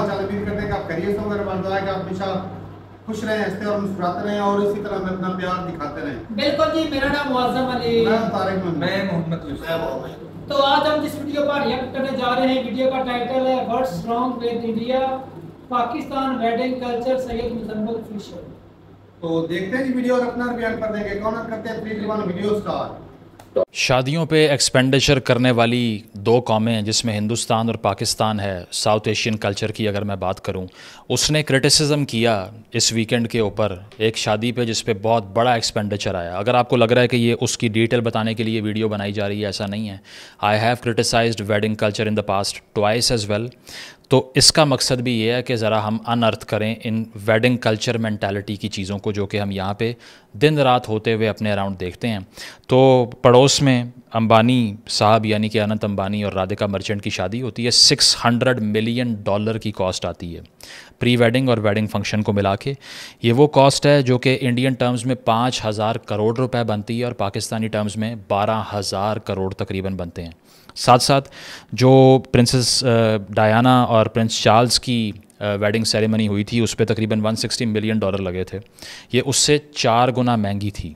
हाल चाल उम्मीद करते हैं कि आप करिए सब अगर बन है कि आप हमेशा खुश रहें हंसते और मुस्कुराते रहें और इसी तरह मैं अपना प्यार दिखाते रहें बिल्कुल जी मेरा नाम मुआजम अली मैं तारिक मैं मोहम्मद तो आज हम जिस वीडियो पर रिएक्ट करने जा रहे हैं वीडियो का टाइटल है words wrong with India Pakistan wedding culture Syed Muzammil Fisher तो देखते हैं जी वीडियो और अपना रिएक्ट कर देंगे कौन करते हैं थ्री वन वीडियो स्टार्ट शादियों पे एक्सपेंडिचर करने वाली दो कौमें जिसमें हिंदुस्तान और पाकिस्तान है साउथ एशियन कल्चर की अगर मैं बात करूं उसने क्रिटिसिज्म किया इस वीकेंड के ऊपर एक शादी पे जिस पे बहुत बड़ा एक्सपेंडिचर आया अगर आपको लग रहा है कि ये उसकी डिटेल बताने के लिए वीडियो बनाई जा रही है ऐसा नहीं है I have criticised wedding culture in the past twice as well तो इसका मकसद भी ये है कि ज़रा हम अनअर्थ करें इन वेडिंग कल्चर मैंटेलिटी की चीज़ों को जो कि हम यहाँ पे दिन रात होते हुए अपने अराउंड देखते हैं तो पड़ोस में अंबानी साहब यानी कि अनंत अंबानी और राधिका मर्चेंट की शादी होती है 600 मिलियन डॉलर की कॉस्ट आती है प्री वेडिंग और वेडिंग फंक्शन को मिला के ये वो कॉस्ट है जो कि इंडियन टर्म्स में पाँच हज़ार करोड़ रुपए बनती है और पाकिस्तानी टर्म्स में बारह हज़ार करोड़ तकरीबन बनते हैं साथ साथ जो प्रिंसेस डायना uh, और प्रिंस चार्ल्स की वेडिंग uh, सेरेमनी हुई थी उस पर तकरीबन 160 मिलियन डॉलर लगे थे ये उससे चार गुना महंगी थी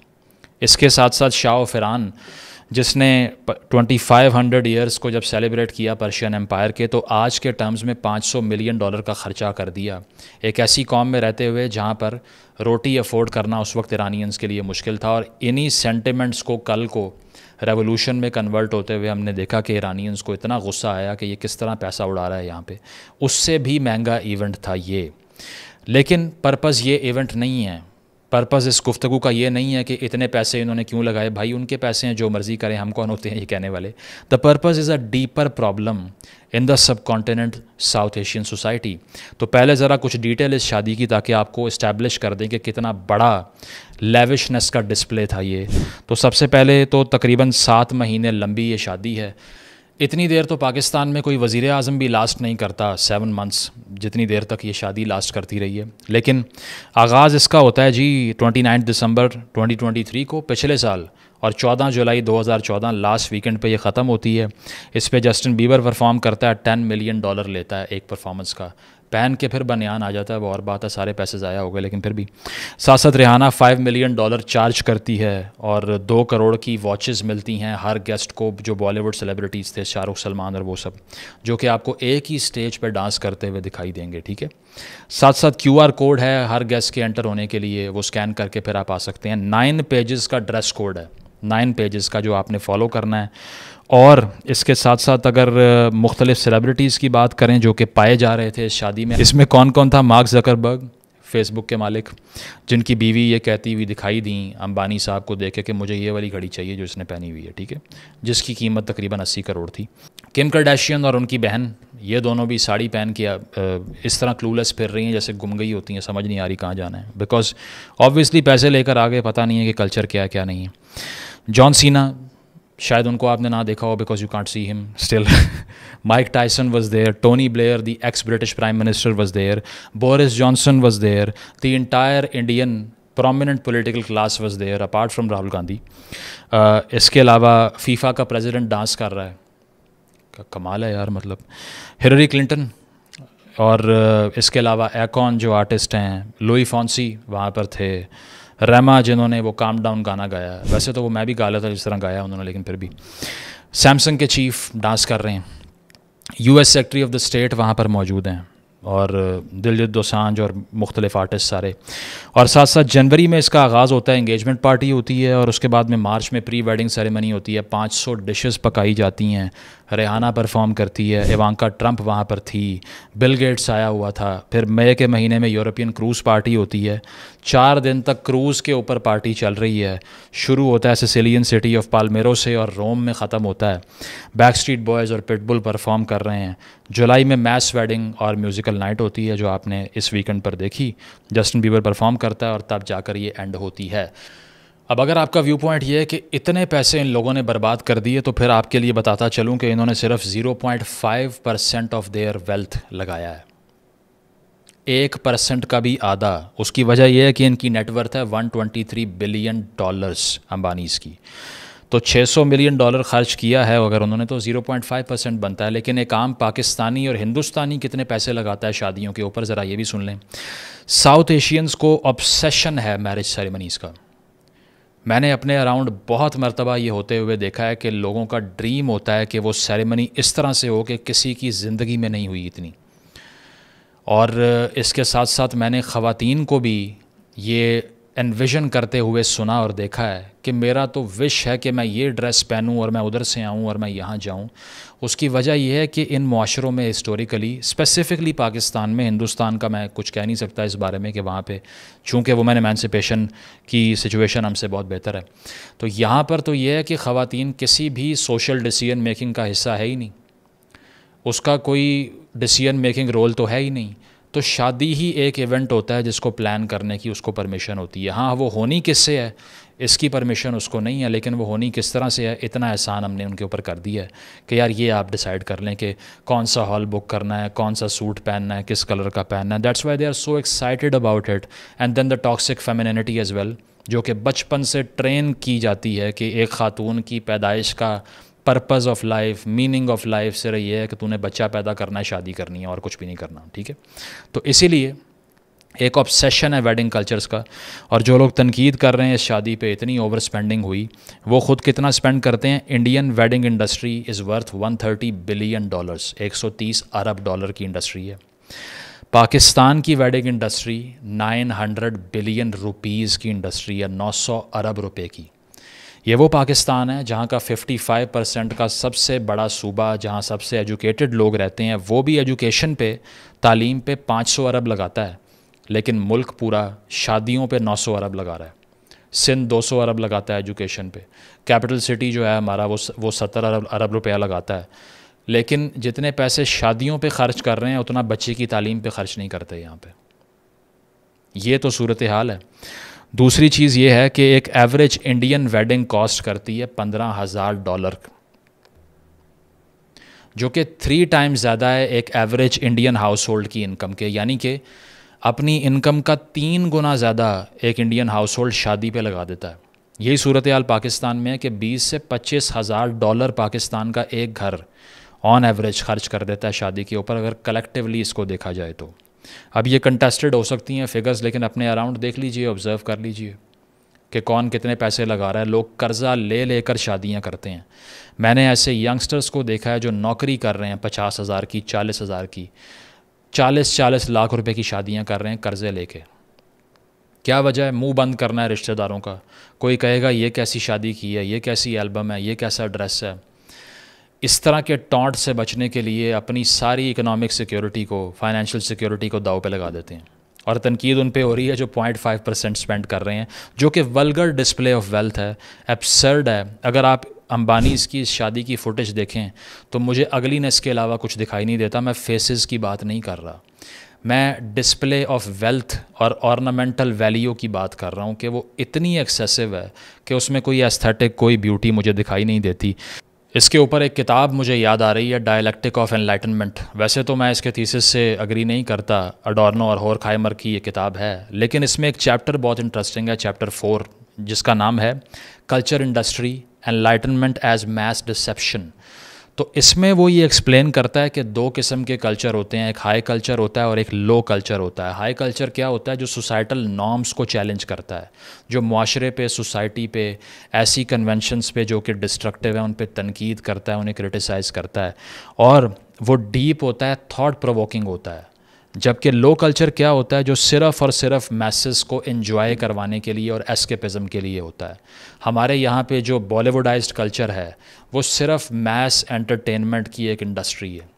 इसके साथ साथ शाह फिरान जिसने 2500 ईयर्स को जब सेलिब्रेट किया पर्शियन एम्पायर के तो आज के टर्म्स में 500 मिलियन डॉलर का ख़र्चा कर दिया एक ऐसी कॉम में रहते हुए जहाँ पर रोटी अफोर्ड करना उस वक्त ईरानियंस के लिए मुश्किल था और इन्हीं सेंटिमेंट्स को कल को रेवोल्यूशन में कन्वर्ट होते हुए हमने देखा कि ईरानियंस को इतना गुस्सा आया कि ये किस तरह पैसा उड़ा रहा है यहाँ पे उससे भी महंगा इवेंट था ये लेकिन पर्पज़ ये इवेंट नहीं है पर्पज़ इस गुफ्तु का ये नहीं है कि इतने पैसे इन्होंने क्यों लगाए भाई उनके पैसे हैं जो मर्ज़ी करें हम कौन होते हैं ये कहने वाले the purpose is a deeper problem in the subcontinent South Asian society तो पहले ज़रा कुछ डिटेल इस शादी की ताकि आपको इस्टेब्लिश कर दें कि कितना बड़ा लेविशनेस का डिस्प्ले था ये तो सबसे पहले तो तकरीबन सात महीने लंबी ये शादी है इतनी देर तो पाकिस्तान में कोई वज़ी अजम भी लास्ट नहीं करता सेवन मंथ्स जितनी देर तक ये शादी लास्ट करती रही है लेकिन आगाज़ इसका होता है जी twenty nine December twenty twenty three को पिछले साल और चौदह जुलाई दो हज़ार चौदह लास्ट वीकेंड पे ये ख़त्म होती है इस पर जस्टिन बीबर परफॉर्म करता है टेन मिलियन डॉलर लेता है एक परफॉर्मेंस का पहन के फिर बनियान आ जाता है वो और बात है सारे पैसे ज़ाया हो गए लेकिन फिर भी साथ साथ Rihanna five million dollar charge करती है और दो करोड़ की वॉचेस मिलती हैं हर गेस्ट को जो बॉलीवुड सेलिब्रिटीज़ थे शाहरुख सलमान और वो सब जो कि आपको एक ही स्टेज पर डांस करते हुए दिखाई देंगे ठीक है साथ साथ क्यू कोड है हर गेस्ट के एंटर होने के लिए वो स्कैन करके फिर आप आ सकते हैं नाइन पेजेस का ड्रेस कोड है नाइन पेजेस का जो आपने फॉलो करना है और इसके साथ साथ अगर मुख्तलिफ सेलिब्रिटीज़ की बात करें जो कि पाए जा रहे थे इस शादी में इसमें कौन कौन था मार्क जकरबर्ग फेसबुक के मालिक जिनकी बीवी ये कहती हुई दिखाई दी अंबानी साहब को देखे कि मुझे ये वाली घड़ी चाहिए जो इसने पहनी हुई है ठीक है जिसकी कीमत तकरीबन अस्सी करोड़ थी किम कर्डाशियन और उनकी बहन ये दोनों भी साड़ी पहन के इस तरह क्लूलेस फिर रही हैं जैसे गुम गई होती हैं समझ नहीं आ रही कहाँ जाना है बिकॉज ऑब्वियसली पैसे लेकर आगे पता नहीं है कि कल्चर क्या है क्या नहीं है जॉन सीना शायद उनको आपने ना देखा हो because you can't see him still Mike Tyson was there Tony Blair the ex British prime minister was there Boris Johnson was there the entire Indian prominent political class was there apart from Rahul Gandhi uh, इसके अलावा FIFA का president dance कर रहा है कमाल है यार मतलब हिलरी क्लिंटन और इसके अलावा एकॉन जो आर्टिस्ट हैं लुई फॉन्सी वहाँ पर थे रैमा जिन्होंने वो काम डाउन गाना गाया है वैसे तो वो मैं भी गा लेता जिस तरह गाया उन्होंने लेकिन फिर भी सैमसंग के चीफ डांस कर रहे हैं US secretary of the state वहाँ पर मौजूद हैं और दिलजित दोसांझ और मुख्तलिफ आर्टिस्ट सारे और साथ साथ जनवरी में इसका आगाज़ होता है इंगेजमेंट पार्टी होती है और उसके बाद में मार्च में प्री वेडिंग सेरेमनी होती है 500 डिशेस पकाई जाती हैं रेहाना परफॉर्म करती है एवांका ट्रंप वहाँ पर थी बिल गेट्स आया हुआ था फिर मई के महीने में यूरोपियन क्रूज़ पार्टी होती है चार दिन तक क्रूज़ के ऊपर पार्टी चल रही है शुरू होता है सिसिलियन सिटी ऑफ पालमेरो से और रोम में ख़त्म होता है बैक स्ट्रीट बॉयज़ और पिटबुल परफॉर्म कर रहे हैं जुलाई में मैस वेडिंग और म्यूज़िकल मिस्टिकल नाइट होती है जो आपने इस वीकेंड पर देखी जस्टिन बीबर परफॉर्म करता है और तब जाकर ये एंड होती है अब अगर आपका व्यू पॉइंट ये है कि इतने पैसे इन लोगों ने बर्बाद कर दिए तो फिर आपके लिए बताता चलूँ कि इन्होंने सिर्फ 0.5 परसेंट ऑफ देयर वेल्थ लगाया है एक परसेंट का भी आधा उसकी वजह यह है कि इनकी नेटवर्थ है 123 बिलियन डॉलर्स अंबानीज की तो 600 मिलियन डॉलर खर्च किया है अगर उन्होंने तो 0.5 परसेंट बनता है लेकिन एक आम पाकिस्तानी और हिंदुस्तानी कितने पैसे लगाता है शादियों के ऊपर ज़रा ये भी सुन लें साउथ एशियंस को ऑब्सेशन है मैरिज सेरेमनीज़ का मैंने अपने अराउंड बहुत मरतबा ये होते हुए देखा है कि लोगों का ड्रीम होता है कि वो सेरेमनी इस तरह से हो कि किसी की ज़िंदगी में नहीं हुई इतनी और इसके साथ साथ मैंने ख़वान को भी ये एनविजन करते हुए सुना और देखा है कि मेरा तो विश है कि मैं ये ड्रेस पहनूं और मैं उधर से आऊं और मैं यहाँ जाऊं उसकी वजह यह है कि इन माशरों में हिस्टोरिकली स्पेसिफ़िकली पाकिस्तान में हिंदुस्तान का मैं कुछ कह नहीं सकता इस बारे में कि वहाँ पे चूँकि मैंने एमानसिपेशन की सिचुएशन हमसे बहुत बेहतर है तो यहाँ पर तो यह है कि ख़वान किसी भी सोशल डिसीजन मेकिंग का हिस्सा है ही नहीं उसका कोई डिसीजन मेकिंग रोल तो है ही नहीं तो शादी ही एक इवेंट होता है जिसको प्लान करने की उसको परमिशन होती है हाँ वो होनी किससे है इसकी परमिशन उसको नहीं है लेकिन वो होनी किस तरह से है इतना एहसान हमने उनके ऊपर कर दिया है कि यार ये आप डिसाइड कर लें कि कौन सा हॉल बुक करना है कौन सा सूट पहनना है किस कलर का पहनना है that's why they are so excited about it and then the toxic femininity as well जो कि बचपन से ट्रेन की जाती है कि एक खातून की पैदाइश का purpose of life meaning of life सिर्फ ये है कि तूने बच्चा पैदा करना है शादी करनी है और कुछ भी नहीं करना ठीक है तो इसीलिए एक ऑब्सेशन है वेडिंग कल्चर्स का और जो लोग तनकीद कर रहे हैं इस शादी पे इतनी ओवर स्पेंडिंग हुई वो ख़ुद कितना स्पेंड करते हैं Indian wedding industry is worth 130 billion dollars 130 अरब डॉलर की इंडस्ट्री है पाकिस्तान की वेडिंग इंडस्ट्री 900 बिलियन रुपीज़ की इंडस्ट्री है 900 अरब रुपए की ये वो पाकिस्तान है जहाँ का 55 परसेंट का सबसे बड़ा सूबा जहाँ सबसे एजुकेटेड लोग रहते हैं वो भी एजुकेशन पे तालीम पे 500 अरब लगाता है लेकिन मुल्क पूरा शादियों पे 900 अरब लगा रहा है सिंध 200 अरब लगाता है एजुकेशन पे कैपिटल सिटी जो है हमारा वो वो सत्तर अरब अरब रुपया लगाता है लेकिन जितने पैसे शादियों पर खर्च कर रहे हैं उतना बच्चे की तालीम पर खर्च नहीं करते यहाँ पर ये तो सूरत हाल है दूसरी चीज़ ये है कि एक एवरेज इंडियन वेडिंग कॉस्ट करती है पंद्रह हज़ार डॉलर जो कि थ्री टाइम्स ज़्यादा है एक एवरेज इंडियन हाउस होल्ड की इनकम के यानी कि अपनी इनकम का तीन गुना ज़्यादा एक इंडियन हाउस होल्ड शादी पे लगा देता है यही सूरत हाल पाकिस्तान में है कि बीस से पच्चीस हज़ार डॉलर पाकिस्तान का एक घर ऑन एवरेज खर्च कर देता है शादी के ऊपर अगर कलेक्टिवली इसको देखा जाए तो अब ये कंटेस्टेड हो सकती हैं फिगर्स लेकिन अपने अराउंड देख लीजिए ऑब्ज़र्व कर लीजिए कि कौन कितने पैसे लगा रहा है लोग कर्ज़ा ले लेकर शादियां करते हैं मैंने ऐसे यंगस्टर्स को देखा है जो नौकरी कर रहे हैं पचास हज़ार की चालीस हज़ार की चालीस चालीस लाख रुपए की शादियां कर रहे हैं कर्ज़े लेके क्या वजह है मुंह बंद करना है रिश्तेदारों का कोई कहेगा ये कैसी शादी की है ये कैसी एल्बम है ये कैसा ड्रेस है इस तरह के टॉन्ट से बचने के लिए अपनी सारी इकनॉमिक सिक्योरिटी को फाइनेंशियल सिक्योरिटी को दाव पे लगा देते हैं और तनकीद उन पर हो रही है जो पॉइंट फाइव परसेंट स्पेंड कर रहे हैं जो कि वलगर डिस्प्ले ऑफ वेल्थ है एबसर्ड है अगर आप अंबानीज़ की शादी की फ़ुटेज देखें तो मुझे अगली ने के अलावा कुछ दिखाई नहीं देता मैं फेसेस की बात नहीं कर रहा मैं डिस्प्ले ऑफ वेल्थ और ऑर्नामेंटल वैल्यू की बात कर रहा हूँ कि वो इतनी एक्सेसिव है कि उसमें कोई एस्थेटिक कोई ब्यूटी मुझे दिखाई नहीं देती इसके ऊपर एक किताब मुझे याद आ रही है डायलैक्टिक ऑफ एनलाइटनमेंट वैसे तो मैं इसके थीसिस से अग्री नहीं करता अडोर्नो और होर खाइमर की ये किताब है लेकिन इसमें एक चैप्टर बहुत इंटरेस्टिंग है चैप्टर फोर जिसका नाम है culture industry enlightenment as mass deception तो इसमें वो ये एक्सप्लेन करता है कि दो किस्म के कल्चर होते हैं एक हाई कल्चर होता है और एक लो कल्चर होता है हाई कल्चर क्या होता है जो सोसाइटल नॉर्म्स को चैलेंज करता है जो माशरे पे सोसाइटी पे ऐसी कन्वेंशनस पे जो कि डिस्ट्रक्टिव है उन पर तनकीद करता है उन्हें क्रिटिसाइज़ करता है और वो डीप होता है थाट प्रोवोकिंग होता है जबकि लो कल्चर क्या होता है जो सिर्फ़ और सिर्फ मैसेज को इन्जॉय करवाने के लिए और एस्केपिज़म के लिए होता है हमारे यहाँ पे जो बॉलीवुडाइज्ड कल्चर है वो सिर्फ मैस एंटरटेनमेंट की एक इंडस्ट्री है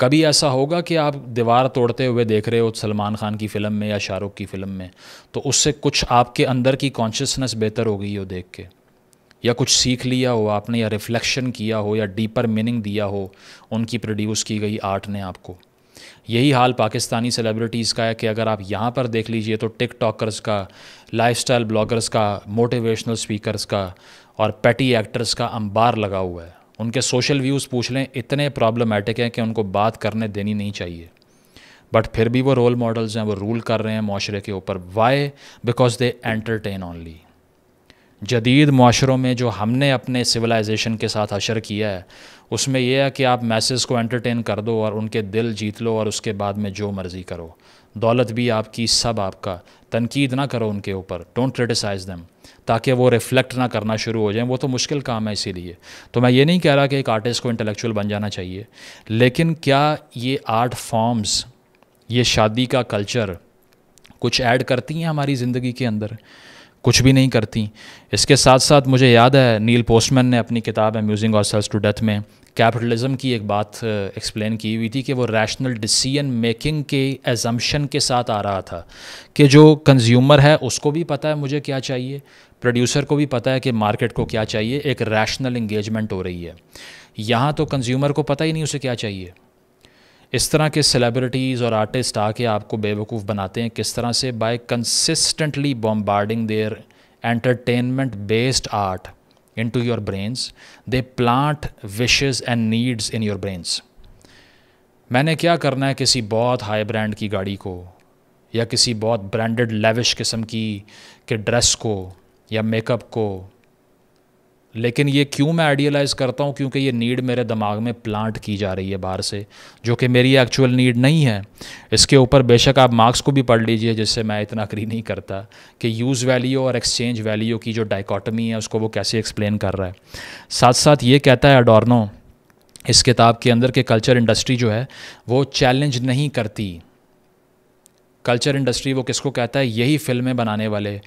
कभी ऐसा होगा कि आप दीवार तोड़ते हुए देख रहे हो सलमान खान की फ़िल्म में या शाहरुख की फ़िल्म में तो उससे कुछ आपके अंदर की कॉन्शियसनेस बेहतर हो गई हो देख के या कुछ सीख लिया हो आपने या रिफ़्लेक्शन किया हो या डीपर मीनिंग दिया हो उनकी प्रोड्यूस की गई आर्ट ने आपको यही हाल पाकिस्तानी सेलिब्रिटीज़ का है कि अगर आप यहाँ पर देख लीजिए तो टिक टॉकर्स का लाइफस्टाइल ब्लॉगर्स का मोटिवेशनल स्पीकर्स का और पेटी एक्टर्स का अंबार लगा हुआ है उनके सोशल व्यूज़ पूछ लें इतने प्रॉब्लमेटिक हैं कि उनको बात करने देनी नहीं चाहिए बट फिर भी वो रोल मॉडल्स हैं वो रूल कर रहे हैं माशरे के ऊपर why because they entertain only जदीद माशरों में जो हमने अपने सिविलाइजेशन के साथ अशर किया है उसमें यह है कि आप मैसेज को एंटरटेन कर दो और उनके दिल जीत लो और उसके बाद में जो मर्ज़ी करो दौलत भी आपकी सब आपका तनकीद ना करो उनके ऊपर डोंट क्रिटिसाइज़ दैम ताकि वो रिफ़्लेक्ट ना करना शुरू हो जाए वो तो मुश्किल काम है इसीलिए तो मैं ये नहीं कह रहा कि एक आर्टिस्ट को इंटेलेक्चुअल बन जाना चाहिए लेकिन क्या ये आर्ट फॉर्म्स ये शादी का कल्चर कुछ ऐड करती हैं हमारी ज़िंदगी के अंदर कुछ भी नहीं करती इसके साथ साथ मुझे याद है नील पोस्टमैन ने अपनी किताब amusing ourselves to death में कैपिटलिज्म की एक बात एक्सप्लेन uh, की हुई थी कि वो रैशनल डिसीजन मेकिंग के एजम्पन के साथ आ रहा था कि जो कंज्यूमर है उसको भी पता है मुझे क्या चाहिए प्रोड्यूसर को भी पता है कि मार्केट को क्या चाहिए एक रैशनल इंगेजमेंट हो रही है यहाँ तो कंज्यूमर को पता ही नहीं उसे क्या चाहिए इस तरह के सेलिब्रिटीज़ और आर्टिस्ट आके आपको बेवकूफ़ बनाते हैं किस तरह से by consistently bombarding their entertainment based art into your brains they plant wishes and needs in your brains मैंने क्या करना है किसी बहुत हाई ब्रांड की गाड़ी को या किसी बहुत ब्रांडेड लेविश किस्म की के ड्रेस को या मेकअप को लेकिन ये क्यों मैं आइडियलाइज़ करता हूँ क्योंकि ये नीड मेरे दिमाग में प्लांट की जा रही है बाहर से जो कि मेरी एक्चुअल नीड नहीं है इसके ऊपर बेशक आप मार्क्स को भी पढ़ लीजिए जिससे मैं इतना अग्री नहीं करता कि यूज़ वैल्यू और एक्सचेंज वैल्यू की जो डाइकॉटमी है उसको वो कैसे एक्सप्लेन कर रहा है साथ साथ ये कहता है अडोर्नो इस किताब के अंदर के कल्चर इंडस्ट्री जो है वो चैलेंज नहीं करती कल्चर इंडस्ट्री वो किसको कहता है यही फिल्में बनाने वाले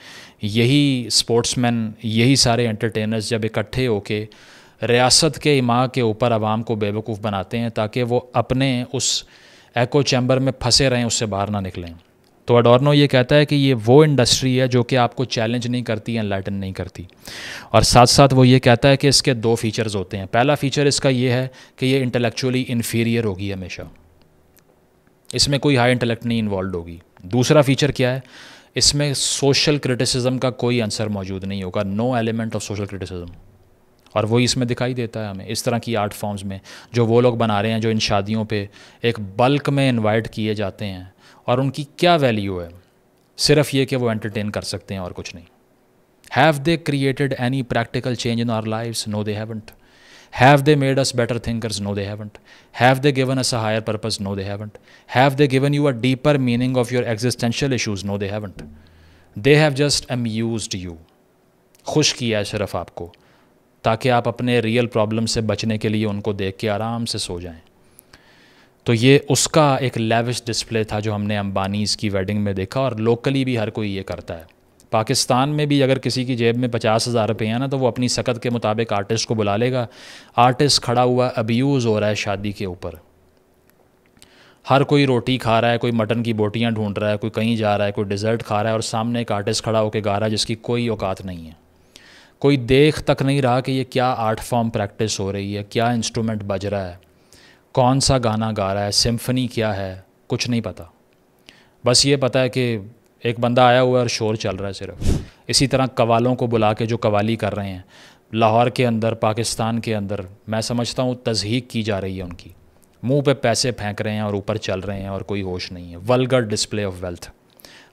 यही स्पोर्ट्समैन यही सारे एंटरटेनर्स जब इकट्ठे होके रियासत के इमा के ऊपर आवाम को बेवकूफ़ बनाते हैं ताकि वो अपने उस एको चैम्बर में फंसे रहें उससे बाहर ना निकलें तो अडोरनो ये कहता है कि ये वो इंडस्ट्री है जो कि आपको चैलेंज नहीं करती एनलाइटन नहीं करती और साथ साथ वो ये कहता है कि इसके दो फीचर्स होते हैं पहला फीचर इसका ये है कि ये इंटेलेक्चुअली इन्फीरियर होगी हमेशा इसमें कोई हाई इंटेलेक्ट नहीं इन्वॉल्व होगी दूसरा फीचर क्या है इसमें सोशल क्रिटिसिज्म का कोई आंसर मौजूद नहीं होगा no element of social criticism और वही इसमें दिखाई देता है हमें इस तरह की आर्ट फॉर्म्स में जो वो लोग बना रहे हैं जो इन शादियों पे एक बल्क में इनवाइट किए जाते हैं और उनकी क्या वैल्यू है सिर्फ ये कि वो एंटरटेन कर सकते हैं और कुछ नहीं have they created any practical change in our life no they haven't have they made us better thinkers no they haven't have they given us a higher purpose no they haven't have they given you a deeper meaning of your existential issues no they haven't they have just amused you खुश किया है सिर्फ आपको ताकि आप अपने real problem से बचने के लिए उनको देख के आराम से सो जाएं तो ये उसका एक लेविश डिस्प्ले था जो हमने अम्बानीज़ की वेडिंग में देखा और लोकली भी हर कोई ये करता है पाकिस्तान में भी अगर किसी की जेब में पचास हज़ार रुपये हैं ना तो वो अपनी सकत के मुताबिक आर्टिस्ट को बुला लेगा आर्टिस्ट खड़ा हुआ अब्यूज़ हो रहा है शादी के ऊपर हर कोई रोटी खा रहा है कोई मटन की बोटियाँ ढूंढ रहा है कोई कहीं जा रहा है कोई डिज़र्ट खा रहा है और सामने एक आर्टिस्ट खड़ा होकर गा रहा है जिसकी कोई औकात नहीं है कोई देख तक नहीं रहा कि ये क्या आर्ट फॉर्म प्रैक्टिस हो रही है क्या इंस्ट्रूमेंट बज रहा है कौन सा गाना गा रहा है सिम्फनी क्या है कुछ नहीं पता बस ये पता है कि एक बंदा आया हुआ है और शोर चल रहा है सिर्फ इसी तरह कवालों को बुला के जो कवाली कर रहे हैं लाहौर के अंदर पाकिस्तान के अंदर मैं समझता हूँ तजहीक की जा रही है उनकी मुंह पे पैसे फेंक रहे हैं और ऊपर चल रहे हैं और कोई होश नहीं है वलगर डिस्प्ले ऑफ वेल्थ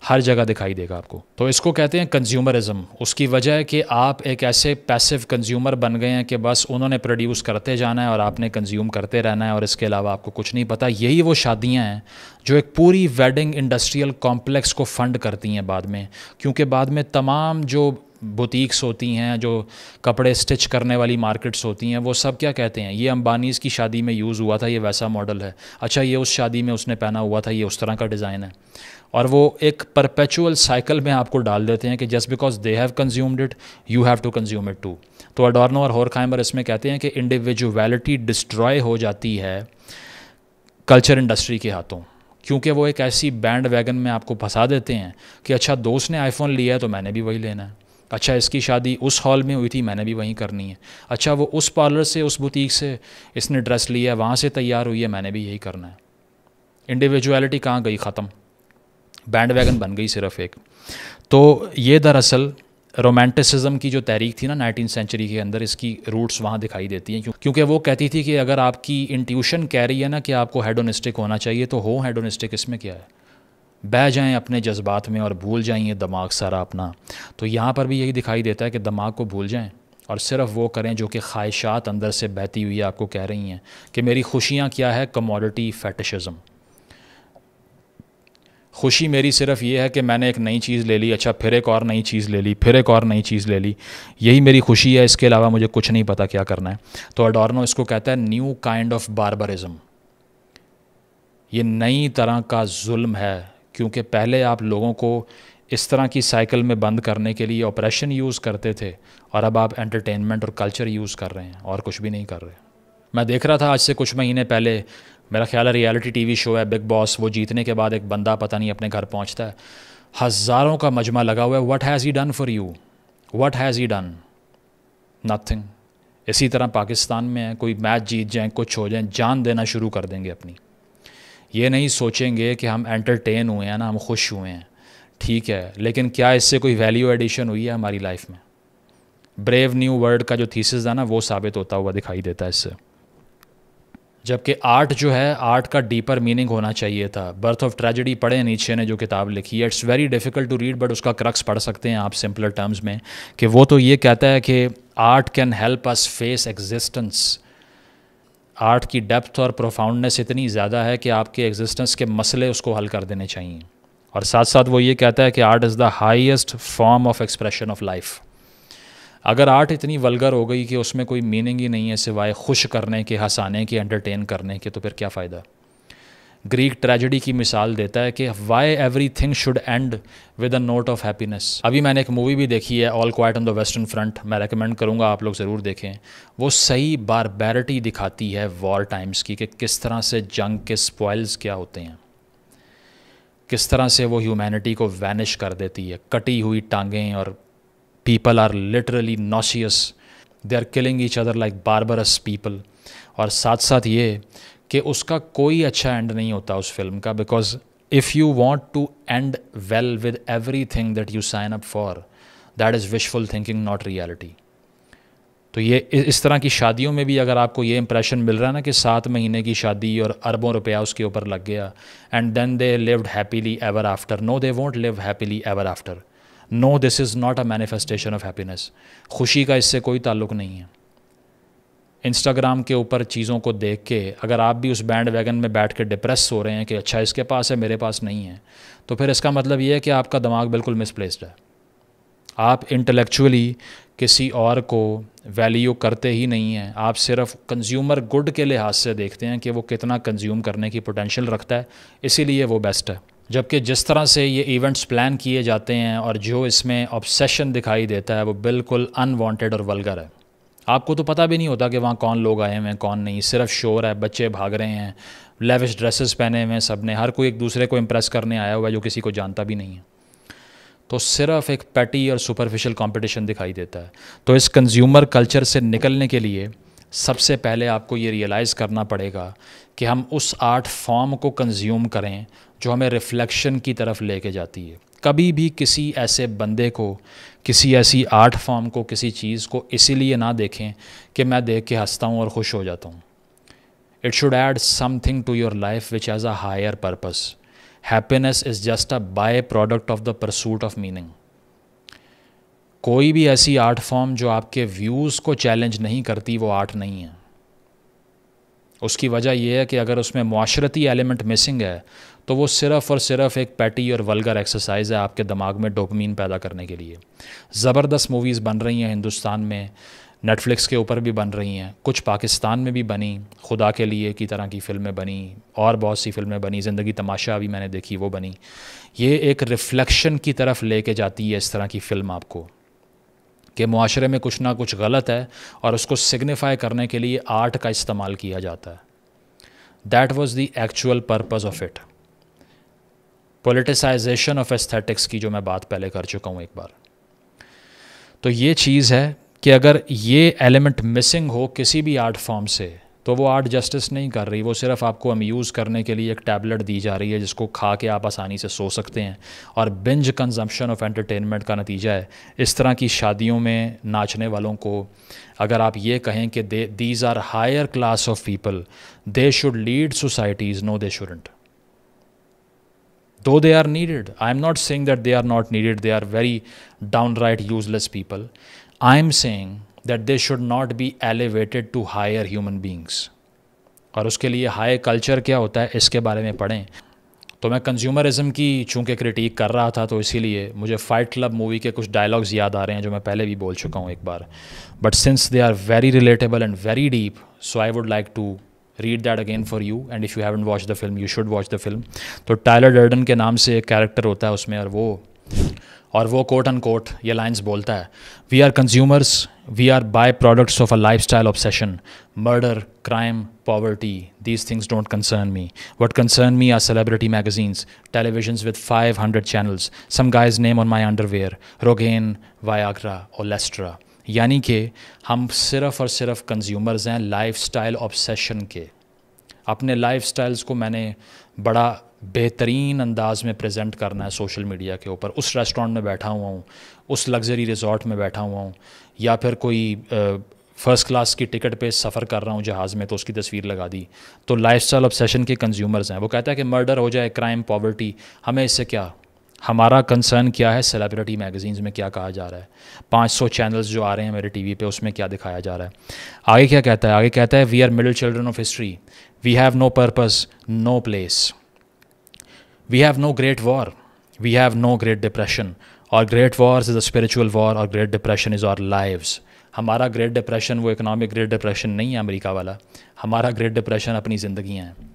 हर जगह दिखाई देगा आपको तो इसको कहते हैं कंज्यूमरिज्म उसकी वजह है कि आप एक ऐसे पैसिव कंज्यूमर बन गए हैं कि बस उन्होंने प्रोड्यूस करते जाना है और आपने कंज्यूम करते रहना है और इसके अलावा आपको कुछ नहीं पता यही वो शादियाँ हैं जो एक पूरी वेडिंग इंडस्ट्रियल कॉम्प्लेक्स को फंड करती हैं बाद में क्योंकि बाद में तमाम जो बुटीक्स होती हैं जो कपड़े स्टिच करने वाली मार्केट्स होती हैं वो सब क्या कहते हैं ये अंबानीज़ की शादी में यूज़ हुआ था ये वैसा मॉडल है अच्छा ये उस शादी में उसने पहना हुआ था ये उस तरह का डिज़ाइन है और वो एक परपेचुअल साइकिल में आपको डाल देते हैं कि just because they have consumed it you have to consume it too तो अडोर्नो और होरखाइमर इसमें कहते हैं कि इंडिविजुअलिटी डिस्ट्रॉय हो जाती है कल्चर इंडस्ट्री के हाथों क्योंकि वो एक ऐसी बैंड वैगन में आपको फंसा देते हैं कि अच्छा दोस्त ने आईफोन लिया है तो मैंने भी वही लेना है अच्छा इसकी शादी उस हॉल में हुई थी मैंने भी वहीं करनी है अच्छा वो उस पार्लर से उस बुटीक से इसने ड्रेस लिया है वहाँ से तैयार हुई है मैंने भी यही करना है इंडिविजुअलिटी कहाँ गई ख़त्म बैंड वैगन बन गई सिर्फ एक तो ये दरअसल रोमांटिसिज्म की जो तहरीक थी ना नाइनटीन सेंचुरी के अंदर इसकी रूट्स वहाँ दिखाई देती हैं क्यों क्योंकि वो कहती थी कि अगर आपकी इंट्यूशन कह रही है ना कि आपको हेडोनिस्टिक होना चाहिए तो हो हेडोनिस्टिक इसमें क्या है बह जाएं अपने जज्बात में और भूल ये दिमाग सारा अपना तो यहाँ पर भी यही दिखाई देता है कि दिमाग को भूल जाएं और सिर्फ वो करें जो कि ख्वाहिशात अंदर से बहती हुई आपको कह रही हैं कि मेरी खुशियाँ क्या है कमोडिटी फैटिशज़म खुशी मेरी सिर्फ ये है कि मैंने एक नई चीज़ ले ली अच्छा फिर एक और नई चीज़ ले ली फिर एक और नई चीज़ ले ली यही मेरी खुशी है इसके अलावा मुझे कुछ नहीं पता क्या करना है तो अडोर्नो इसको कहता है न्यू काइंड ऑफ बारबरिज़म ये नई तरह का जुल्म है क्योंकि पहले आप लोगों को इस तरह की साइकिल में बंद करने के लिए ऑपरेशन यूज़ करते थे और अब आप एंटरटेनमेंट और कल्चर यूज़ कर रहे हैं और कुछ भी नहीं कर रहे मैं देख रहा था आज से कुछ महीने पहले मेरा ख्याल है रियलिटी टीवी शो है बिग बॉस वो जीतने के बाद एक बंदा पता नहीं अपने घर पहुंचता है हज़ारों का मजमा लगा हुआ है what has he done for you what has he done nothing इसी तरह पाकिस्तान में कोई मैच जीत जाए कुछ हो जाए जान देना शुरू कर देंगे अपनी ये नहीं सोचेंगे कि हम एंटरटेन हुए हैं ना हम खुश हुए हैं ठीक है लेकिन क्या इससे कोई वैल्यू एडिशन हुई है हमारी लाइफ में ब्रेव न्यू वर्ल्ड का जो थीसिस था ना वो साबित होता हुआ दिखाई देता है इससे जबकि आर्ट जो है आर्ट का डीपर मीनिंग होना चाहिए था बर्थ ऑफ ट्रेजिडी पढ़े नीचे ने जो किताब लिखी है it's very difficult to read but उसका क्रक्स पढ़ सकते हैं आप सिंपलर टर्म्स में कि वो तो ये कहता है कि art can help us face existence art की डेप्थ और प्रोफाउंडनेस इतनी ज़्यादा है कि आपके एग्जिस्टेंस के मसले उसको हल कर देने चाहिए और साथ साथ वो ये कहता है कि art is the highest form of expression of life अगर आर्ट इतनी वलगर हो गई कि उसमें कोई मीनिंग ही नहीं है सिवाय खुश करने के हंसाने के एंटरटेन करने के तो फिर क्या फ़ायदा ग्रीक ट्रेजिडी की मिसाल देता है कि why everything should end with a note of happiness अभी मैंने एक मूवी भी देखी है all quiet on the western front मैं रेकमेंड करूँगा आप लोग ज़रूर देखें वो सही बारबैरिटी दिखाती है वॉर टाइम्स की कि किस तरह से जंग के स्पॉयल्स क्या होते हैं किस तरह से वो ह्यूमैनिटी को वैनिश कर देती है कटी हुई टांगें और people are literally nauseous they are killing each other like barbarous people और साथ साथ ये कि उसका कोई अच्छा एंड नहीं होता उस फिल्म का because if you want to end well with everything that you sign up for that is wishful thinking not reality तो ये इस तरह की शादियों में भी अगर आपको ये इंप्रेशन मिल रहा है ना कि सात महीने की शादी और अरबों रुपया उसके ऊपर लग गया and then they lived happily ever after no they won't live happily ever after no this is not a manifestation of happiness खुशी का इससे कोई ताल्लुक नहीं है इंस्टाग्राम के ऊपर चीज़ों को देख के अगर आप भी उस बैंड वैगन में बैठ के डिप्रेस हो रहे हैं कि अच्छा इसके पास है मेरे पास नहीं है तो फिर इसका मतलब ये है कि आपका दिमाग बिल्कुल मिसप्लेस्ड है आप इंटेलेक्चुअली किसी और को वैल्यू करते ही नहीं हैं आप सिर्फ कंज्यूमर गुड के लिहाज से देखते हैं कि वो कितना कंज्यूम करने की पोटेंशियल रखता है इसीलिए वो बेस्ट है जबकि जिस तरह से ये इवेंट्स प्लान किए जाते हैं और जो इसमें ऑब्सेशन दिखाई देता है वो बिल्कुल अनवांटेड और वलगर है आपको तो पता भी नहीं होता कि वहाँ कौन लोग आए हुए हैं कौन नहीं सिर्फ शोर है बच्चे भाग रहे हैं लेविश ड्रेसेस पहने हुए हैं सब ने हर कोई एक दूसरे को इम्प्रेस करने आया हुआ है जो किसी को जानता भी नहीं है तो सिर्फ एक पैटी और सुपरफिशियल कंपटीशन दिखाई देता है तो इस कंज्यूमर कल्चर से निकलने के लिए सबसे पहले आपको ये रियलाइज़ करना पड़ेगा कि हम उस आर्ट फॉर्म को कंज्यूम करें जो हमें रिफ़्लेक्शन की तरफ लेके जाती है कभी भी किसी ऐसे बंदे को किसी ऐसी आर्ट फॉर्म को किसी चीज़ को इसीलिए ना देखें कि मैं देख के हंसता हूँ और खुश हो जाता हूँ it should add something to your life which has a higher purpose happiness is just a by product of the pursuit of meaning कोई भी ऐसी आर्ट फॉर्म जो आपके व्यूज़ को चैलेंज नहीं करती वो आर्ट नहीं है उसकी वजह यह है कि अगर उसमें माशरती एलिमेंट मिसिंग है तो वो सिर्फ़ और सिर्फ एक पैटी और वलगर एक्सरसाइज है आपके दिमाग में डोपमीन पैदा करने के लिए ज़बरदस्त मूवीज़ बन रही हैं हिंदुस्तान में नेटफ्लिक्स के ऊपर भी बन रही हैं कुछ पाकिस्तान में भी बनी खुदा के लिए की तरह की फ़िल्में बनी और बहुत सी फ़िल्में बनी ज़िंदगी तमाशा भी मैंने देखी वो बनी ये एक रिफ़्लेक्शन की तरफ लेके जाती है इस तरह की फ़िल्म आपको कि माशरे में कुछ ना कुछ गलत है और उसको सिग्निफाई करने के लिए आर्ट का इस्तेमाल किया जाता है that was the actual purpose of it politicisation of aesthetics की जो मैं बात पहले कर चुका हूँ एक बार तो ये चीज़ है कि अगर ये एलिमेंट मिसिंग हो किसी भी आर्ट फॉर्म से तो वो आर्ट जस्टिस नहीं कर रही वो सिर्फ आपको अम्यूज़ करने के लिए एक टैबलेट दी जा रही है जिसको खा के आप आसानी से सो सकते हैं और बिंज कंजम्पशन ऑफ एंटरटेनमेंट का नतीजा है इस तरह की शादियों में नाचने वालों को अगर आप ये कहें कि these are higher class of people they should lead societies no they shouldn't though they are needed. I am not saying that they are not needed, they are very downright useless people. I am saying that they should not be elevated to higher human beings. और उसके लिए high culture क्या होता है इसके बारे में पढ़ें तो मैं कंज्यूमरिज्म की चूँकि क्रिटिक कर रहा था तो इसीलिए मुझे फ़ाइट क्लब मूवी के कुछ डायलॉग्स याद आ रहे हैं जो मैं पहले भी बोल चुका हूँ एक बार but since they are very relatable and very deep so I would like to read that again for you and if you haven't watched the film you should watch the film तो Tyler Durden के नाम से एक character होता है उसमें और वो और वो कोट अन कोट ये लाइन्स बोलता है we are consumers we are by products of a lifestyle obsession murder crime poverty these things don't concern me what concerns me are celebrity magazines television with five hundred channels some guy's name on my underwear Rogaine Viagra Olestra यानी कि हम सिर्फ़ और सिर्फ consumers हैं life lifestyle obsession के अपने life styles को मैंने बड़ा बेहतरीन अंदाज में प्रेजेंट करना है सोशल मीडिया के ऊपर उस रेस्टोरेंट में बैठा हुआ हूँ उस लग्जरी रिजॉर्ट में बैठा हुआ हूँ या फिर कोई फ़र्स्ट क्लास की टिकट पे सफ़र कर रहा हूँ जहाज़ में तो उसकी तस्वीर लगा दी तो लाइफ स्टाइल ऑब्सेशन के कंज्यूमर्स हैं वो कहता है कि मर्डर हो जाए क्राइम पॉवर्टी हमें इससे क्या हमारा कंसर्न क्या है सेलिब्रिटी मैगज़ीन्स में क्या कहा जा रहा है 500 चैनल्स जो आ रहे हैं मेरे टीवी पे उसमें क्या दिखाया जा रहा है आगे क्या कहता है आगे कहता है we are middle children of history we have no purpose no place we have no great war we have no great depression our great war is a spiritual war our great depression is our lives हमारा great depression वो economic great depression नहीं है America वाला हमारा great depression अपनी ज़िंदगियाँ हैं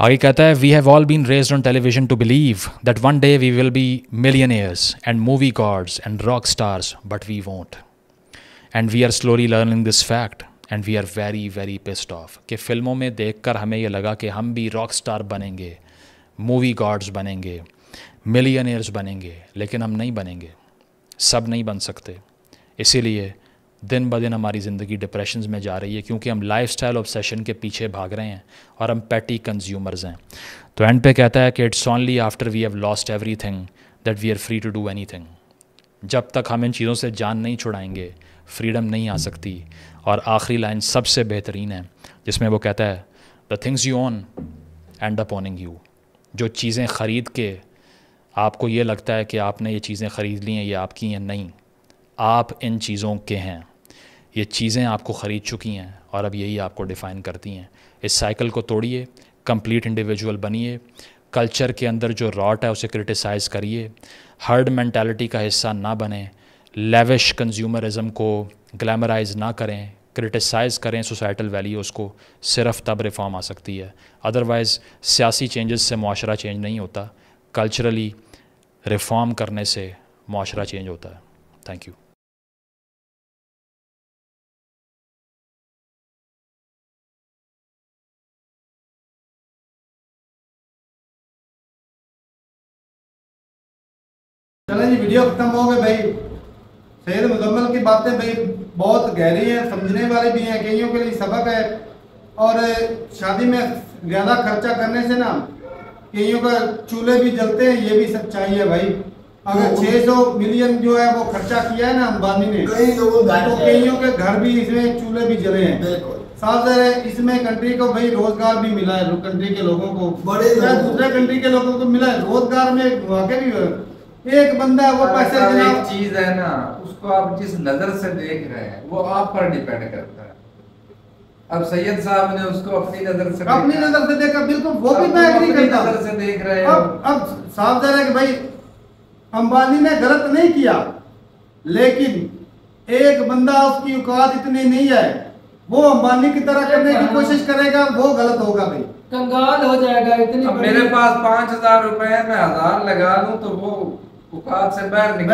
आगे कहता है we have all been raised on television to believe that one day we will be millionaires and movie gods and rock stars but we won't and we are slowly learning this fact and we are very very pissed off कि फिल्मों में देख कर हमें यह लगा कि हम भी रॉक स्टार बनेंगे मूवी गॉड्स बनेंगे मिलियनियर्स बनेंगे लेकिन हम नहीं बनेंगे सब नहीं बन सकते इसीलिए दिन ब दिन हमारी ज़िंदगी डिप्रेशन में जा रही है क्योंकि हम लाइफ स्टाइल ऑब्सेशन के पीछे भाग रहे हैं और हम पैटी कंज्यूमर्स हैं तो एंड पे कहता है कि it's only after we have lost everything that we are free to do anything जब तक हम इन चीज़ों से जान नहीं छुड़ाएंगे फ्रीडम नहीं आ सकती और आखिरी लाइन सबसे बेहतरीन है जिसमें वो कहता है the things you own end up owning you जो चीज़ें ख़रीद के आपको ये लगता है कि आपने ये चीज़ें ख़रीद ली हैं ये आपकी हैं नहीं आप इन चीज़ों के हैं ये चीज़ें आपको ख़रीद चुकी हैं और अब यही आपको डिफ़ाइन करती हैं इस साइकिल को तोड़िए कंप्लीट इंडिविजुअल बनिए कल्चर के अंदर जो रॉट है उसे क्रिटिसाइज़ करिए हर्ड मैंटेलिटी का हिस्सा ना बने लेविश कंज्यूमरिज्म को ग्लैमराइज ना करें क्रिटिसाइज़ करें सोसाइटल वैल्यूज़ को सिर्फ तब रिफॉर्म आ सकती है अदरवाइज़ सियासी चेंजेस से माशरा चेंज नहीं होता कल्चरली रिफॉर्म करने से माशरा चेंज होता है थैंक यू वीडियो ख़त्म हो गए भाई सैद मुजम्मल की बातें भाई बहुत गहरी हैं समझने वाली भी हैं कईयों के लिए सबक है और शादी में ज़्यादा खर्चा करने से ना कईयों का चूल्हे भी जलते हैं ये भी सच्चाई है भाई अगर 600 मिलियन जो है वो खर्चा किया है ना अंबानी ने कई तो कईयों के घर भी इसमें चूल्हे भी जले हैं साथ इसमें कंट्री को भाई रोजगार भी मिला है कंट्री के लोगों को बड़े दूसरे कंट्री के लोगों को मिला है रोजगार में वाकई भी एक बंदा वो पैसे एक चीज है ना उसको आप जिस नजर से देख रहे हैं वो आप पर डिपेंड करता है अब सैयद साहब ने उसको अपनी नजर से अपनी नजर से देखा बिल्कुल वो भी मैं एग्री करता नजर से देख रहे हैं अब अब साफ जाहिर है कि भाई अंबानी ने गलत नहीं किया लेकिन एक बंदा उसकी औकात इतनी नहीं है वो अंबानी की तरह करने की कोशिश करेगा वो गलत होगा भाई कंगाल हो जाएगा इतनी अब मेरे पास पांच हजार रुपए मैं हजार लगा लू तो वो हमारी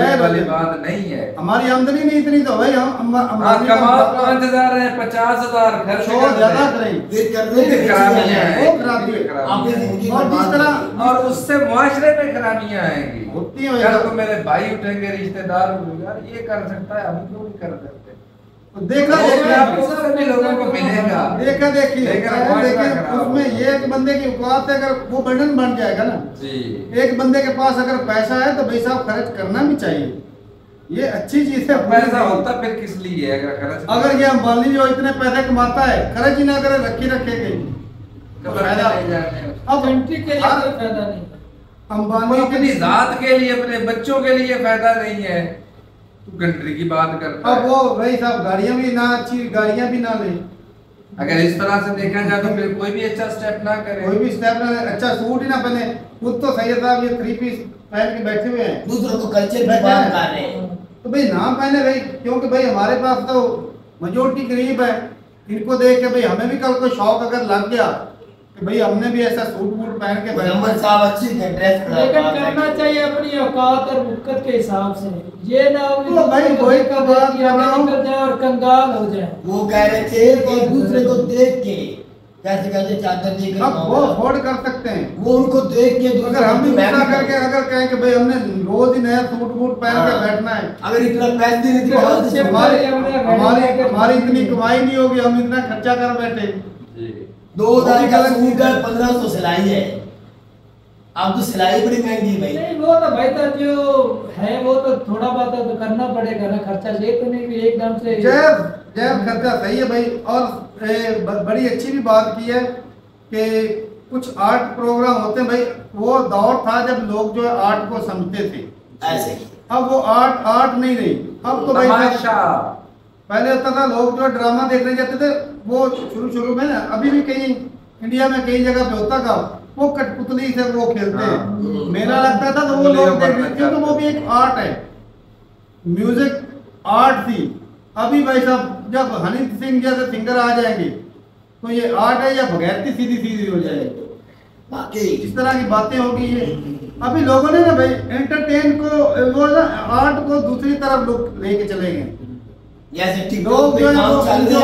आमदनी नहीं इतनी तो भाई हम हाँ, पाँच हजार है पचास हजार और उससे मुआरे में खराबियाँ आएंगी होती है मेरे भाई उठेंगे रिश्तेदार ये कर सकता है हम क्यों नहीं कर सकते तो देखा देखा देखिए देखिए उसमें ये एक बंदे की औकात है अगर वो बर्डन बन जाएगा ना एक बंदे के पास अगर पैसा है तो भाई साहब खर्च करना भी चाहिए ये अच्छी चीज है पैसा होता फिर किस लिए अगर खर्च अगर ये अंबानी जो इतने पैसे कमाता है खर्च ही ना करे रखी रखे तो अब कंट्री के लिए फायदा नहीं अंबानी अपनी जात के लिए अपने बच्चों के लिए फायदा नहीं है तू की बात करता अब हाँ, वो भाई साहब गाड़ियां भी ना अच्छी गाड़ियां भी ना ले अगर इस तरह से देखा जाए तो फिर कोई भी अच्छा स्टेप ना करे कोई भी स्टेप ना अच्छा सूट ही ना पहने खुद तो सैयद साहब ये थ्री पीस पहन के बैठे हुए हैं दूसरों को कल्चर की बात कर रहे हैं तो भाई नाम पहने भाई क्योंकि भाई हमारे पास तो मजोरिटी गरीब है इनको देख के भाई हमें भी कल को शौक अगर लग गया भाई हमने भी ऐसा सूट वूट पहन के पैगंबर साहब अच्छी थे ड्रेस लेकिन करना चाहिए अपनी औकात और मुक्कत के हिसाब से ये ना हो तो भाई कोई का बात निकल जाए और कंगाल हो जाए वो कह रहे थे एक दूसरे को देख के कैसे कैसे चादर देख कर वो अफोर्ड कर सकते हैं वो उनको देख के अगर हम भी मना करके अगर कहें कि भाई हमने रोज ही नया सूट वूट पहन के हाँ। बैठना है अगर इतना पैसे नहीं हमारी हमारी हमारी इतनी कमाई नहीं होगी हम इतना खर्चा कर बैठे दो हजार का सूट है पंद्रह सौ सिलाई है आप तो सिलाई बड़ी महंगी भाई नहीं वो तो भाई तो जो है वो तो थोड़ा बहुत तो करना पड़ेगा ना खर्चा ले तो नहीं कि एकदम से जैब जैब खर्चा सही है भाई और ए, बड़ी अच्छी भी बात की है कि कुछ आर्ट प्रोग्राम होते हैं भाई वो दौर था जब लोग जो है आर्ट को समझते थे ऐसे अब वो आर्ट आर्ट नहीं रही अब तो भाई पहले होता था लोग जो ड्रामा देखने जाते थे वो शुरू शुरू में ना अभी भी कहीं इंडिया में कई जगह पे होता था वो कठपुतली से वो खेलते हैं हाँ, तो मेला लगता था तो वो लोग देखते तो वो भी एक आर्ट है म्यूजिक आर्ट थी अभी भाई साहब जब हनी सिंह जैसे सिंगर आ जाएंगे तो ये आर्ट है या बगैरती सीधी सीधी हो जाएगी बाकी इस तरह की बातें होगी ये अभी लोगों ने ना भाई एंटरटेन को वो ना आर्ट को दूसरी तरफ लोग लेके चले गए इंडिया तो हाँ। तो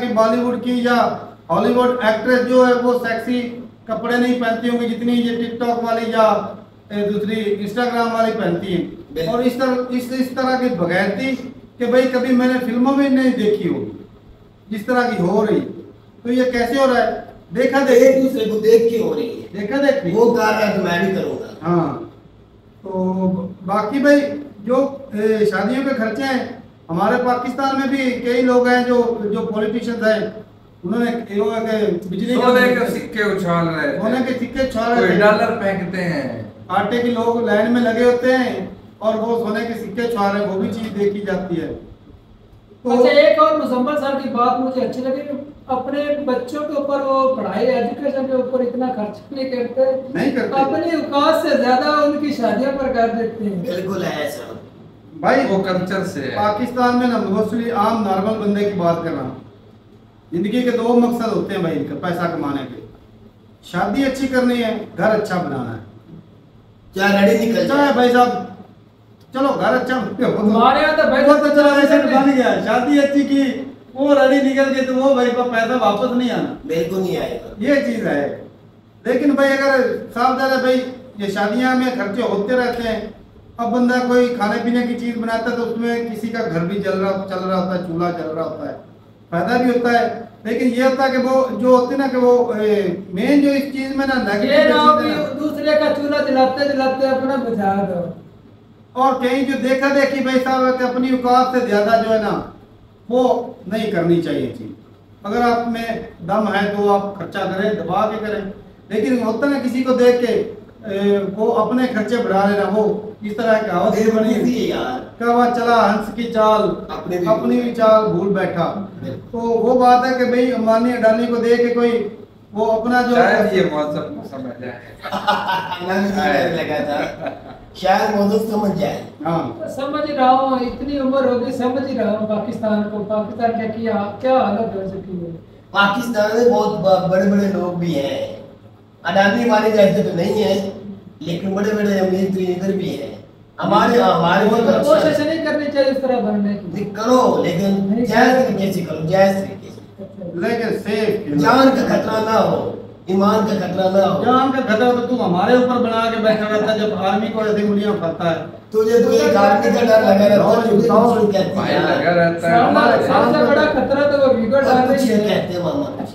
की बॉलीवुड की या हॉलीवुड एक्ट्रेस जो है वो सेक्सी कपड़े नहीं पहनती होंगी जितनी ये टिकटॉक वाली या दूसरी इंस्टाग्राम वाली पहनती है और इस तरह इस इस तरह की बगैरती कि भाई कभी मैंने फिल्मों में नहीं देखी होगी जिस तरह की हो रही तो ये कैसे हो रहा है देखा देख एक दूसरे को देख के हो रही है देखा देख वो कर रहा है तो मैं भी करूंगा हाँ तो बाकी भाई जो शादियों के खर्चे हैं हमारे पाकिस्तान में भी कई लोग हैं जो जो पॉलिटिशियंस हैं उन्होंने बिजली सोने के सिक्के उछाल रहे सोने के सिक्के उछाल रहे डॉलर फेंकते हैं आटे के लोग लाइन में लगे होते हैं और वो सोने के सिक्के उछाल रहे हैं वो भी चीज देखी जाती है तो अच्छा एक और मुजम्मल साहब की बात मुझे अच्छी लगी अपने बच्चों के ऊपर वो पढ़ाई एजुकेशन के ऊपर इतना खर्च नहीं करते नहीं करते अपनी औकात से ज्यादा उनकी शादियों पर कर देते हैं बिल्कुल है ऐसा भाई वो कल्चर से पाकिस्तान में ना मोस्टली आम नॉर्मल बंदे की बात कर रहा हूँ जिंदगी के दो मकसद होते हैं भाई इनका पैसा कमाने के शादी अच्छी करनी है घर अच्छा बनाना है क्या लड़ी निकल जाए भाई साहब चलो घर अच्छा हमारे यहाँ तो भाई तो चला गया शादी अच्छी की वो रड़ी निकल गई तो वो भाई का पैसा वापस नहीं आना बिल्कुल नहीं आएगा ये चीज है लेकिन भाई अगर साफ दादा भाई ये शादिया में खर्चे होते रहते हैं अब बंदा कोई खाने पीने की चीज बनाता है तो उसमें किसी का घर भी जल रहा चल रहा होता है चूल्हा जल रहा होता है फायदा भी होता है लेकिन ये होता है कि वो जो होते ना कि वो मेन जो इस चीज में ना नेगेटिव दूसरे का चूल्हा जलाते जलाते अपना बुझा दो और कहीं जो देखा देखी भाई साहब अपनी औकात से ज्यादा जो है ना वो नहीं करनी चाहिए थी अगर आप में दम है तो आप खर्चा करें दबा के करें लेकिन होता ना किसी को देख के वो अपने खर्चे बढ़ा लेना हो इस तरह कहावत बनी थी यार कहा चला हंस की चाल अपने भी अपनी भी चाल भूल बैठा तो वो बात है कि भाई अंबानी अडानी को देख के कोई वो अपना जो शायद ये मौसम समझ जाए लगा था शायद मौसम समझ जाए हाँ समझ रहा हूँ इतनी उम्र हो गई समझ ही रहा हूँ पाकिस्तान को पाकिस्तान क्या किया क्या हालत हो चुकी है पाकिस्तान में बहुत बड़े बड़े लोग भी हैं अडानी वाले जैसे तो नहीं है लेकिन बड़े बड़े अमीर तो इधर भी है हमारे हमारे तो कोशिश नहीं करनी चाहिए इस तरह बनने की करो लेकिन जायज तरीके से करो जायज तरीके से लेकिन सेफ जान का खतरा ना हो ईमान का खतरा ना हो जान का खतरा तो तू हमारे ऊपर बना के बैठा रहता है जब आर्मी को ऐसी उंगलियां फटता है तुझे तो एक आदमी का डर लगा रहता है और युद्ध सुन तो कहते हैं लगा रहता है सबसे बड़ा खतरा तो वो विगड़ डालने से कहते हैं मामा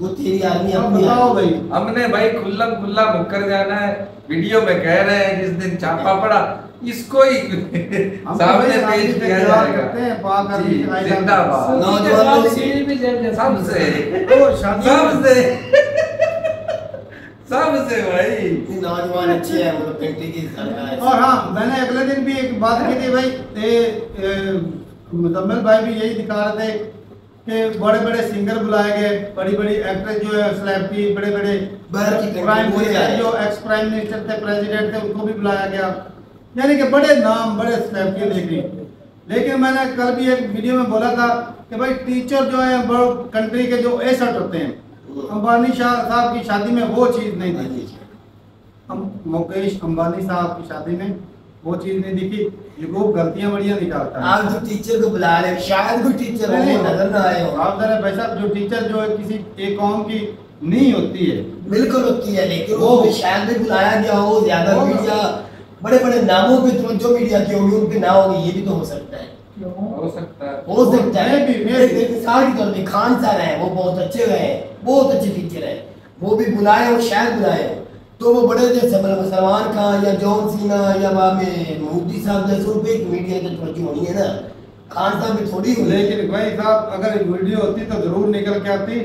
वो तेरी आदमी अपनी बताओ भाई हमने भाई खुल्ला खुल्ला मुकर जाना है वीडियो में कह रहे हैं जिस दिन चापा पड़ा इसको ही तो सामने पेश किया जाएगा सबसे सबसे सबसे भाई नौजवान मतलब की और हाँ मैंने अगले दिन भी एक बात की थी भाई ते भाई भी यही दिखा रहे थे कि बड़े बड़े सिंगर बुलाए गए बड़ी बड़ी एक्ट्रेस जो है बड़े बड़े प्राइम मिनिस्टर जो एक्स प्राइम मिनिस्टर थे प्रेसिडेंट थे उनको भी बुलाया गया यानी कि बड़े नाम बड़े स्नैप की डिग्री लेकिन मैंने कल भी एक वीडियो में बोला था कि भाई टीचर जो है बड़ो कंट्री के जो एसट होते हैं अंबानी शाह साहब की शादी में वो चीज़ नहीं हाँ दिखी हम मुकेश अंबानी साहब की शादी में वो चीज़ नहीं दिखी ये वो गलतियां बढ़िया निकालता है आप जो टीचर को बुला रहे शायद कोई टीचर नजर ना आए हो आप जरा भाई साहब जो टीचर जो है किसी एक कौम की नहीं होती है बिल्कुल होती है लेकिन वो शायद बुलाया गया हो ज्यादा बड़े बड़े नामों पे थ्रू जो मीडिया की होगी उनके ना होगी ये भी तो हो सकता है हो सकता है हो सकता है मिसाल के तौर पर खान साहब हैं वो बहुत अच्छे गए हैं बहुत अच्छे टीचर है वो भी बुलाए और शायद बुलाए तो वो बड़े जैसे सलमान खान या जॉन सीना या बाबे मोदी साहब जैसे उन पर मीडिया की तरफ होनी है ना खान साहब भी थोड़ी लेकिन भाई साहब अगर वीडियो होती तो जरूर निकल के आती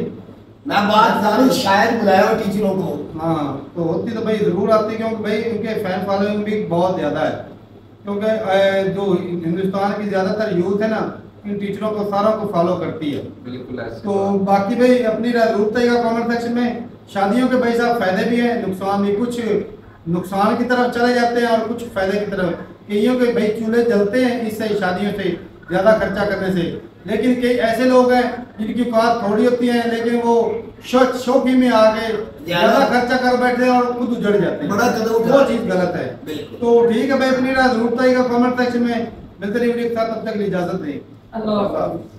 मैं बात जान हाँ। शायर बुलाया और टीचरों को हाँ तो होती तो भाई ज़रूर आती क्योंकि भाई उनके फ़ैन फॉलोइंग भी बहुत ज़्यादा है क्योंकि जो हिंदुस्तान की ज़्यादातर यूथ है ना इन टीचरों को सारों को फॉलो करती है बिल्कुल तो बाकी भाई अपनी राय जरूर कॉमेंट सेक्शन में शादियों के भाई साहब फ़ायदे भी हैं नुकसान भी कुछ नुकसान की तरफ चले जाते हैं और कुछ फ़ायदे की तरफ कईयों के भाई चूल्हे जलते हैं इससे शादियों से ज़्यादा खर्चा करने से लेकिन कई ऐसे लोग हैं जिनकी बात थोड़ी होती है लेकिन वो शोखी में आके ज्यादा खर्चा कर बैठे और खुद उजड़ जाते हैं बड़ा वो चीज गलत है तो ठीक है भाई अपनी जरूरत कमेंट सेक्शन में मिलते रहिए तब तक इजाजत नहीं